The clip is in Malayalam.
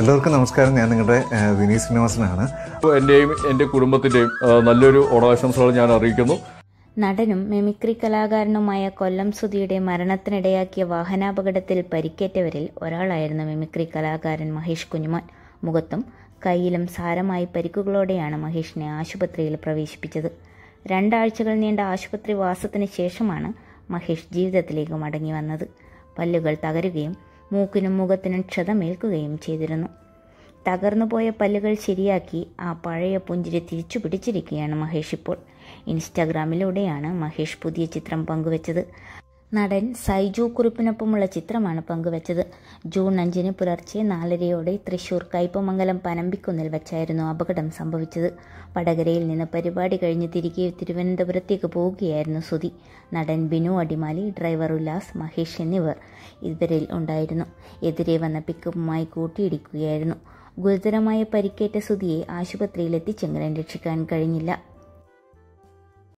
എല്ലാവർക്കും നമസ്കാരം ഞാൻ നിങ്ങളുടെ വിനീത് ശ്രീനിവാസനാണ് എൻ്റെയും എൻ്റെ കുടുംബത്തിൻ്റെയും നല്ലൊരു ഓണാശംസകൾ ഞാൻ അറിയിക്കുന്നു നടനും മെമിക്രി കലാകാരനുമായ കൊല്ലം സുധിയുടെ മരണത്തിനിടയാക്കിയ വാഹനാപകടത്തിൽ പരിക്കേറ്റവരിൽ ഒരാളായിരുന്നു മിമിക്രി കലാകാരൻ മഹേഷ് കുഞ്ഞുമോൻ മുഖത്തും കയ്യിലും സാരമായി പരിക്കുകളോടെയാണ് മഹേഷിനെ ആശുപത്രിയിൽ പ്രവേശിപ്പിച്ചത് രണ്ടാഴ്ചകൾ നീണ്ട ആശുപത്രി വാസത്തിന് ശേഷമാണ് മഹേഷ് ജീവിതത്തിലേക്ക് മടങ്ങി വന്നത് പല്ലുകൾ തകരുകയും മൂക്കിനും മുഖത്തിനും ക്ഷതമേൽക്കുകയും ചെയ്തിരുന്നു തകർന്നുപോയ പല്ലുകൾ ശരിയാക്കി ആ പഴയ പുഞ്ചിരി തിരിച്ചു പിടിച്ചിരിക്കുകയാണ് മഹേഷ് ഇപ്പോൾ ഇൻസ്റ്റാഗ്രാമിലൂടെയാണ് മഹേഷ് പുതിയ ചിത്രം പങ്കുവച്ചത് നടൻ സൈജു കുറിപ്പിനൊപ്പമുള്ള ചിത്രമാണ് പങ്കുവച്ചത് ജൂൺ അഞ്ചിന് പുലർച്ചെ നാലരയോടെ തൃശൂർ കയ്പമംഗലം പനമ്പിക്കുന്നിൽ വെച്ചായിരുന്നു അപകടം സംഭവിച്ചത് വടകരയിൽ നിന്ന് പരിപാടി കഴിഞ്ഞ് തിരികെ തിരുവനന്തപുരത്തേക്ക് പോവുകയായിരുന്നു സുതി നടൻ ബിനു അടിമാലി ഡ്രൈവർ ഉല്ലാസ് മഹേഷ് എന്നിവർ ഇവരിൽ ഉണ്ടായിരുന്നു എതിരെ വന്ന പിക്കപ്പുമായി കൂട്ടിയിടിക്കുകയായിരുന്നു ഗുരുതരമായ പരിക്കേറ്റ സുതിയെ ആശുപത്രിയിൽ എത്തിച്ചെങ്കിലും രക്ഷിക്കാൻ കഴിഞ്ഞില്ല